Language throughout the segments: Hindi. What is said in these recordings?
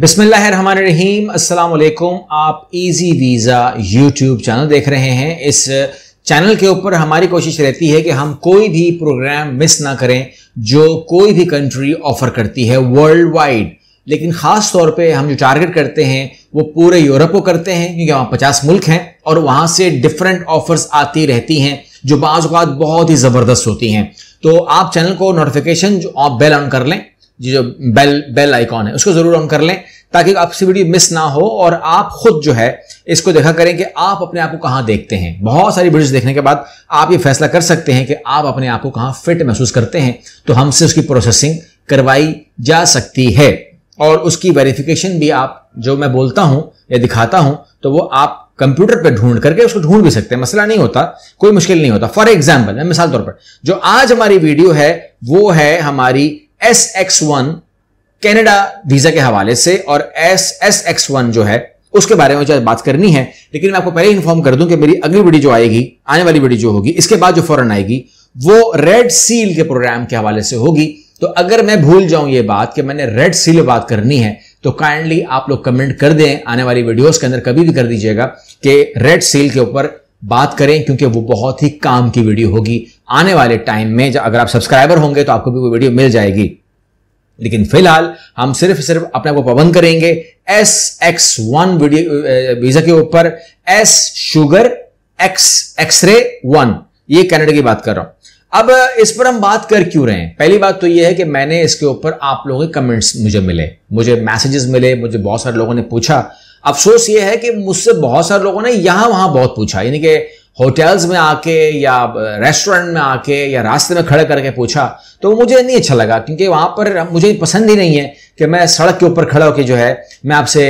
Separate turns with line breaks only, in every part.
बिस्मिल्लाहिर्रहमानिर्रहीम अस्सलाम वालेकुम आप इजी वीज़ा यूट्यूब चैनल देख रहे हैं इस चैनल के ऊपर हमारी कोशिश रहती है कि हम कोई भी प्रोग्राम मिस ना करें जो कोई भी कंट्री ऑफर करती है वर्ल्ड वाइड लेकिन ख़ास तौर पे हम जो टारगेट करते हैं वो पूरे यूरोप को करते हैं क्योंकि वहाँ पचास मुल्क हैं और वहाँ से डिफरेंट ऑफर्स आती रहती हैं जो बाज़ बहुत ही ज़बरदस्त होती हैं तो आप चैनल को नोटिफिकेशन जो आप बेल ऑन कर लें जो बेल बेल आइकॉन है उसको ज़रूर ऑन कर लें ताकि आपसे वीडियो मिस ना हो और आप खुद जो है इसको देखा करें कि आप अपने आप को कहां देखते हैं बहुत सारी वीडियोस देखने के बाद आप ये फैसला कर सकते हैं कि आप अपने आप को कहां फिट महसूस करते हैं तो हमसे उसकी प्रोसेसिंग करवाई जा सकती है और उसकी वेरिफिकेशन भी आप जो मैं बोलता हूं या दिखाता हूं तो वो आप कंप्यूटर पर ढूंढ करके उसको ढूंढ भी सकते हैं मसला नहीं होता कोई मुश्किल नहीं होता फॉर एग्जाम्पल मिसाल तौर पर जो आज हमारी वीडियो है वो है हमारी S X one Canada visa के हवाले से और एस एस एक्स वन जो है उसके बारे में बात करनी है लेकिन मैं आपको पहले इन्फॉर्म कर दूं कि मेरी अगली वीडियो जो आएगी आने वाली वीडियो जो होगी इसके बाद जो फॉरन आएगी वो रेड सील के प्रोग्राम के हवाले से होगी तो अगर मैं भूल जाऊं ये बात कि मैंने रेड सील बात करनी है तो काइंडली आप लोग कमेंट कर दें आने वाली वीडियोस के अंदर कभी भी कर दीजिएगा कि रेड सील के ऊपर बात करें क्योंकि वो बहुत ही काम की वीडियो होगी आने वाले टाइम में जब अगर आप सब्सक्राइबर होंगे तो आपको भी वो वीडियो मिल जाएगी लेकिन फिलहाल हम सिर्फ सिर्फ अपने को पाबंद करेंगे S X one video visa के ऊपर S sugar X X-ray one ये कनाडा की बात कर रहा हूं अब इस पर हम बात कर क्यों रहे हैं पहली बात तो यह है कि मैंने इसके ऊपर आप लोगों के कमेंट्स मुझे मिले मुझे मैसेजेस मिले मुझे बहुत सारे लोगों ने पूछा अफसोस ये है कि मुझसे बहुत सारे लोगों ने यहां वहां बहुत पूछा यानी कि होटल्स में आके या रेस्टोरेंट में आके या रास्ते में खड़े करके पूछा तो मुझे नहीं अच्छा लगा क्योंकि वहां पर मुझे पसंद ही नहीं है कि मैं सड़क के ऊपर खड़ा होकर जो है मैं आपसे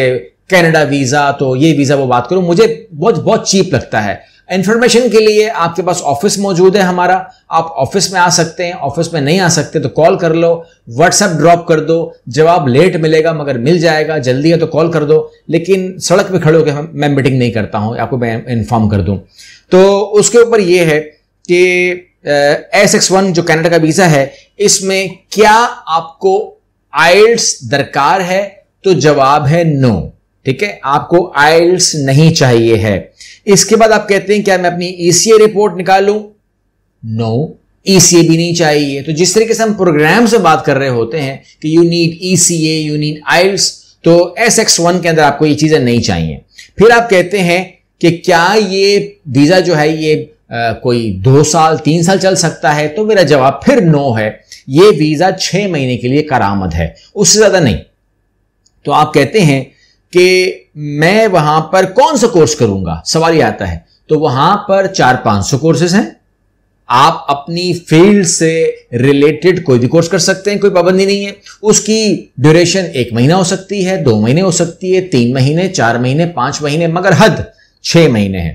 कनाडा वीज़ा तो ये वीज़ा वो बात करूं मुझे बहुत बहुत चीप लगता है इन्फॉर्मेशन के लिए आपके पास ऑफिस मौजूद है हमारा आप ऑफिस में आ सकते हैं ऑफिस में नहीं आ सकते तो कॉल कर लो व्हाट्सएप ड्रॉप कर दो जवाब लेट मिलेगा मगर मिल जाएगा जल्दी है तो कॉल कर दो लेकिन सड़क पे खड़े होकर मैं मीटिंग नहीं करता हूं आपको मैं इन्फॉर्म कर दूं तो उसके ऊपर यह है कि एस एक्स वन जो कैनेडा का वीजा है इसमें क्या आपको आइल्स दरकार है तो जवाब है नो ठीक है आपको आइल्स नहीं चाहिए है इसके बाद आप कहते हैं क्या मैं अपनी ईसीए रिपोर्ट निकालू नो ईसीए भी नहीं चाहिए तो जिस तरीके से हम प्रोग्राम से बात कर रहे होते हैं कि you need ECA you need IELTS तो एस एक्स वन के अंदर आपको ये चीजें नहीं चाहिए फिर आप कहते हैं कि क्या ये वीजा जो है ये आ, कोई दो साल तीन साल चल सकता है तो मेरा जवाब फिर नो है ये वीजा छह महीने के लिए करामद है उससे ज्यादा नहीं तो आप कहते हैं कि मैं वहां पर कौन सा कोर्स करूंगा सवाल ये आता है तो वहां पर चार पांच सौ कोर्सेज हैं आप अपनी फील्ड से रिलेटेड कोई भी कोर्स कर सकते हैं कोई पाबंदी नहीं है उसकी ड्यूरेशन एक महीना हो सकती है दो महीने हो सकती है तीन महीने चार महीने पांच महीने मगर हद छह महीने है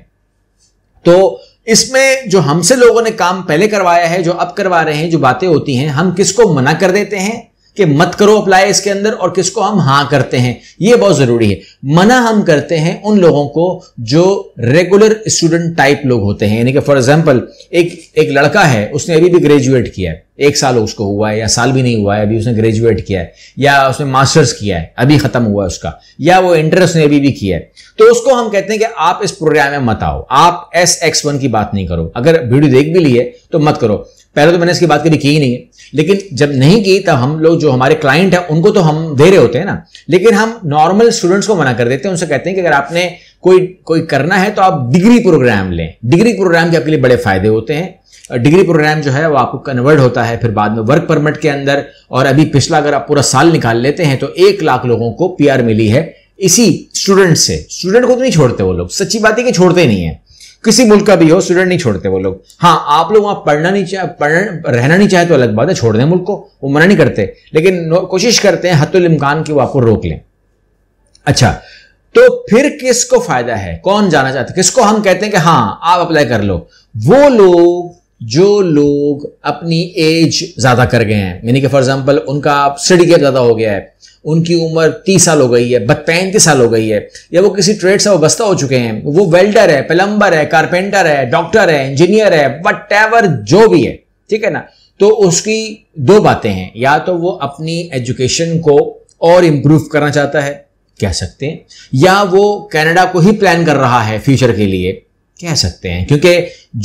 तो इसमें जो हमसे लोगों ने काम पहले करवाया है जो अब करवा रहे हैं जो बातें होती हैं हम किसको मना कर देते हैं कि मत करो अप्लाई इसके अंदर और किसको हम हां करते हैं ये बहुत ज़रूरी है मना हम करते हैं उन लोगों को जो रेगुलर स्टूडेंट टाइप लोग होते हैं यानी कि फॉर एग्जांपल एक एक लड़का है उसने अभी भी ग्रेजुएट किया है एक साल उसको हुआ है या साल भी नहीं हुआ है अभी उसने ग्रेजुएट किया है या उसने मास्टर्स किया है अभी खत्म हुआ है उसका या वो इंटरेस्ट ने अभी भी किया है तो उसको हम कहते हैं कि आप इस प्रोग्राम में मत आओ आप एस एक्स वन की बात नहीं करो अगर वीडियो देख भी ली है तो मत करो पहले तो मैंने इसकी बात कभी की ही नहीं है लेकिन जब नहीं की तब हम लोग जो हमारे क्लाइंट हैं उनको तो हम दे रहे होते हैं ना लेकिन हम नॉर्मल स्टूडेंट्स को मना कर देते हैं उनसे कहते हैं कि अगर आपने कोई कोई करना है तो आप डिग्री प्रोग्राम लें डिग्री प्रोग्राम के आपके लिए बड़े फायदे होते हैं डिग्री प्रोग्राम जो है वो आपको कन्वर्ट होता है फिर बाद में वर्क परमिट के अंदर और अभी पिछला अगर आप पूरा साल निकाल लेते हैं तो एक लाख लोगों को पीआर मिली है इसी स्टूडेंट से स्टूडेंट को तो नहीं छोड़ते वो लोग सच्ची बात है कि छोड़ते नहीं है किसी मुल्क का भी हो स्टूडेंट नहीं छोड़ते वो लोग हाँ आप लोग वहां पढ़ना नहीं चाहे पढ़ना रहना नहीं चाहे तो अलग बात है छोड़ दें मुल्क को वो मना नहीं करते लेकिन कोशिश करते हैं हतुल इम्कान वो आपको रोक लें अच्छा तो फिर किसको फायदा है कौन जाना चाहते किसको हम कहते हैं कि हाँ आप अप्लाई कर लो वो लोग जो लोग अपनी एज ज्यादा कर गए हैं यानी कि फॉर एग्जाम्पल उनका स्टडी गैप ज्यादा हो गया है उनकी उम्र तीस साल हो गई है पैंतीस साल हो गई है या वो किसी ट्रेड से वस्ता हो चुके हैं वो वेल्डर है प्लम्बर है कारपेंटर है डॉक्टर है इंजीनियर है वट जो भी है ठीक है ना तो उसकी दो बातें हैं या तो वो अपनी एजुकेशन को और इम्प्रूव करना चाहता है कह सकते हैं या वो कनाडा को ही प्लान कर रहा है फ्यूचर के लिए कह सकते हैं क्योंकि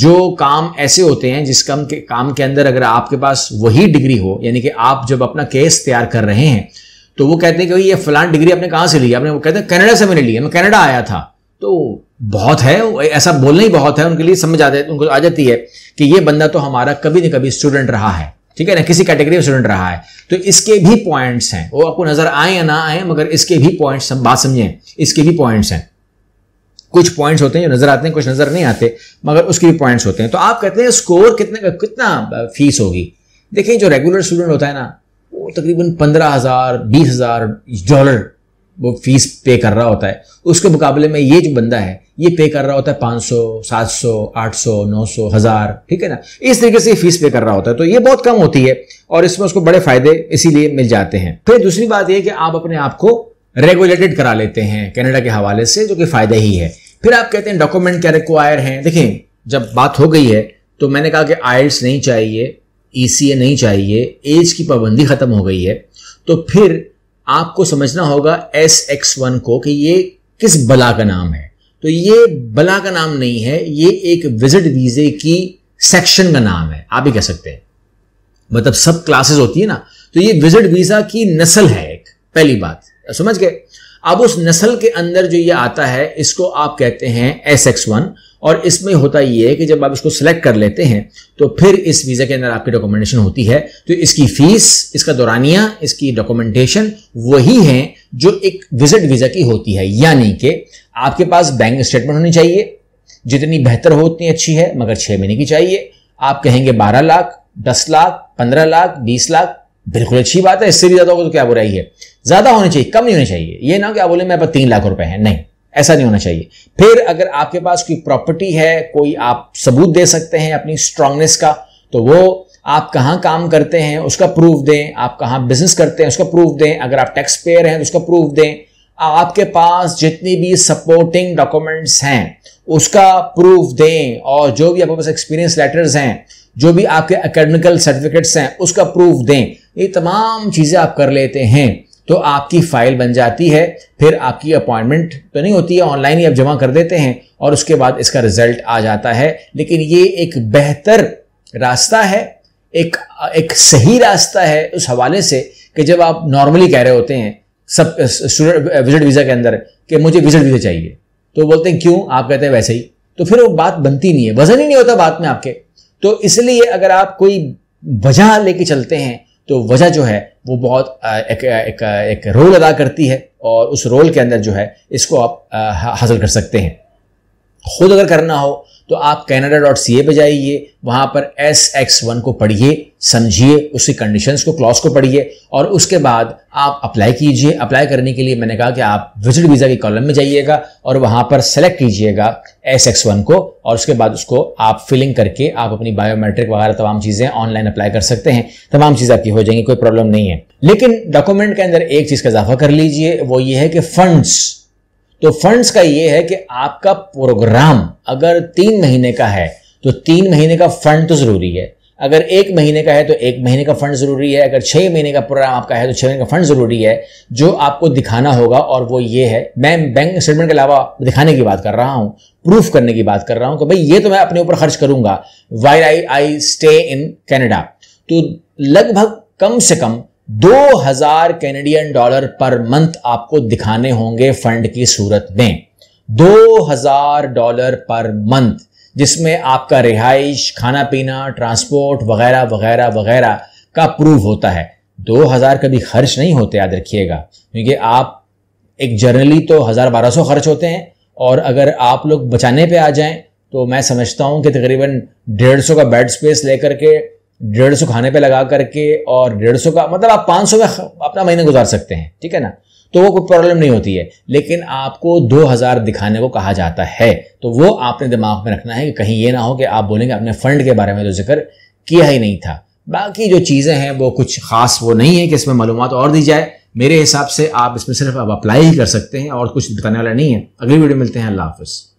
जो काम ऐसे होते हैं जिस काम के काम के अंदर अगर आपके पास वही डिग्री हो यानी कि आप जब अपना केस तैयार कर रहे हैं तो वो कहते हैं कि भाई ये फलान डिग्री आपने कहाँ से ली आपने वो कहते हैं कनाडा से मैंने ली मैं कनाडा आया था तो बहुत है ऐसा बोलना ही बहुत है उनके लिए समझ आ जाती उनको आ जाती है कि ये बंदा तो हमारा कभी ना कभी स्टूडेंट रहा है ठीक है ना किसी कैटेगरी में स्टूडेंट रहा है तो इसके भी पॉइंट्स हैं वो आपको नजर आए या ना आए मगर इसके भी पॉइंट्स हम बात समझें इसके भी पॉइंट्स हैं कुछ पॉइंट्स होते हैं जो नजर आते हैं कुछ नजर नहीं आते मगर उसके भी पॉइंट्स होते हैं तो आप कहते हैं स्कोर कितने कितना फीस होगी देखिए जो रेगुलर स्टूडेंट होता है ना वो तकरीबन पंद्रह हज़ार बीस हज़ार डॉलर वो फीस पे कर रहा होता है उसके मुकाबले में ये जो बंदा है ये पे कर रहा होता है सौ सौ सात आठ सौ नौ सौ हज़ार ठीक है ना इस तरीके से फीस पे कर रहा होता है तो ये बहुत कम होती है और इसमें उसको बड़े फायदे इसीलिए मिल जाते हैं फिर दूसरी बात यह कि आप अपने आप को रेगुलेटेड करा लेते हैं कनाडा के हवाले से जो कि फायदा ही है फिर आप कहते हैं डॉक्यूमेंट क्या रिक्वायर हैं देखें जब बात हो गई है तो मैंने कहा कि आयल्स नहीं चाहिए ईसीए e नहीं चाहिए एज की पाबंदी ख़त्म हो गई है तो फिर आपको समझना होगा एस एक्स वन को कि ये किस बला का नाम है तो ये बला का नाम नहीं है ये एक विजिट वीज़े की सेक्शन का नाम है आप ही कह सकते हैं मतलब सब क्लासेस होती है ना तो ये विजिट वीज़ा की नस्ल है एक पहली बात समझ गए अब उस नस्ल के अंदर जो ये आता है इसको आप कहते हैं एस एक्स वन और इसमें होता यह है कि जब आप इसको सिलेक्ट कर लेते हैं तो फिर इस वीज़ा के अंदर आपकी डॉक्यूमेंटेशन होती है तो इसकी फीस इसका दौरानिया इसकी डॉक्यूमेंटेशन वही है जो एक विजिट वीज़ा की होती है यानी कि आपके पास बैंक स्टेटमेंट होनी चाहिए जितनी बेहतर हो उतनी अच्छी है मगर छह महीने की चाहिए आप कहेंगे बारह लाख दस लाख पंद्रह लाख बीस लाख बिल्कुल अच्छी बात है इससे भी ज़्यादा होगा तो क्या बुराई है ज़्यादा होनी चाहिए कम नहीं होनी चाहिए ये ना क्या बोले मेरे पास तीन लाख रुपए हैं नहीं ऐसा नहीं होना चाहिए फिर अगर आपके पास कोई प्रॉपर्टी है कोई आप सबूत दे सकते हैं अपनी स्ट्रांगनेस का तो वो आप कहाँ काम करते हैं उसका प्रूफ दें आप कहाँ बिजनेस करते हैं उसका प्रूफ दें अगर आप टैक्स पेयर हैं तो उसका प्रूफ दें आपके पास जितनी भी सपोर्टिंग डॉक्यूमेंट्स हैं उसका प्रूफ दें और जो भी आपके पास एक्सपीरियंस लेटर्स हैं जो भी आपके अकेडमिकल सर्टिफिकेट्स हैं उसका प्रूफ दें ये तमाम चीज़ें आप कर लेते हैं तो आपकी फाइल बन जाती है फिर आपकी अपॉइंटमेंट तो नहीं होती है ऑनलाइन ही आप जमा कर देते हैं और उसके बाद इसका रिजल्ट आ जाता है लेकिन ये एक बेहतर रास्ता है एक एक सही रास्ता है उस हवाले से कि जब आप नॉर्मली कह रहे होते हैं सब स्टूडेंट विजिट वीज़ा के अंदर कि मुझे विजिट वीज़ा चाहिए तो बोलते हैं क्यों आप कहते हैं वैसे ही तो फिर वो बात बनती नहीं है वजन ही नहीं होता बात में आपके तो इसलिए अगर आप कोई वजह लेके चलते हैं तो वजह जो है वो बहुत एक एक, एक रोल अदा करती है और उस रोल के अंदर जो है इसको आप हासिल कर सकते हैं खुद अगर करना हो तो आप कैनेडा डॉट सी ए पर जाइए वहां पर एस एक्स वन को पढ़िए समझिए उसकी कंडीशंस को क्लॉज को पढ़िए और उसके बाद आप अप्लाई कीजिए अप्लाई करने के लिए मैंने कहा कि आप विजिट वीज़ा के कॉलम में जाइएगा और वहां पर सेलेक्ट कीजिएगा एस एक्स वन को और उसके बाद उसको आप फिलिंग करके आप अपनी बायोमेट्रिक वगैरह तमाम चीज़ें ऑनलाइन अप्लाई कर सकते हैं तमाम चीज़ें आपकी हो जाएंगी कोई प्रॉब्लम नहीं है लेकिन डॉक्यूमेंट के अंदर एक चीज़ का इजाफा कर लीजिए वो ये है कि फंड्स तो फंड्स का ये है कि आपका प्रोग्राम अगर तीन महीने का है तो तीन महीने का फंड तो ज़रूरी है अगर एक महीने का है तो एक महीने का फंड ज़रूरी है अगर छह महीने का प्रोग्राम आपका है तो छह महीने का फंड ज़रूरी है जो आपको दिखाना होगा और वो ये है मैं बैंक स्टेटमेंट के अलावा दिखाने की बात कर रहा हूं प्रूफ करने की बात कर रहा हूं कि भाई ये तो मैं अपने ऊपर खर्च करूंगा why I I stay in Canada तो लगभग कम से कम दो हजार कैनेडियन डॉलर पर मंथ आपको दिखाने होंगे फंड की सूरत में दो हजार डॉलर पर मंथ जिसमें आपका रिहाइश खाना पीना ट्रांसपोर्ट वगैरह वगैरह वगैरह का प्रूव होता है दो हजार कभी खर्च नहीं होते याद रखिएगा क्योंकि आप एक जर्नली तो हजार बारह सौ खर्च होते हैं और अगर आप लोग बचाने पे आ जाएं तो मैं समझता हूं कि तकरीबन डेढ़ सौ का बेड स्पेस लेकर के डेढ़ सौ खाने पे लगा करके और डेढ़ सौ का मतलब आप पाँच सौ में अपना महीना गुजार सकते हैं ठीक है ना तो वो कोई प्रॉब्लम नहीं होती है लेकिन आपको दो हज़ार दिखाने को कहा जाता है तो वो आपने दिमाग में रखना है कि कहीं ये ना हो कि आप बोलेंगे अपने फंड के बारे में तो जिक्र किया ही नहीं था बाकी जो चीज़ें हैं वो कुछ खास वो नहीं है कि इसमें मालूम और दी जाए मेरे हिसाब से आप इसमें सिर्फ आप अप्लाई ही कर सकते हैं और कुछ बताने वाला नहीं है अगली वीडियो मिलते हैं अल्लाह हाफिज़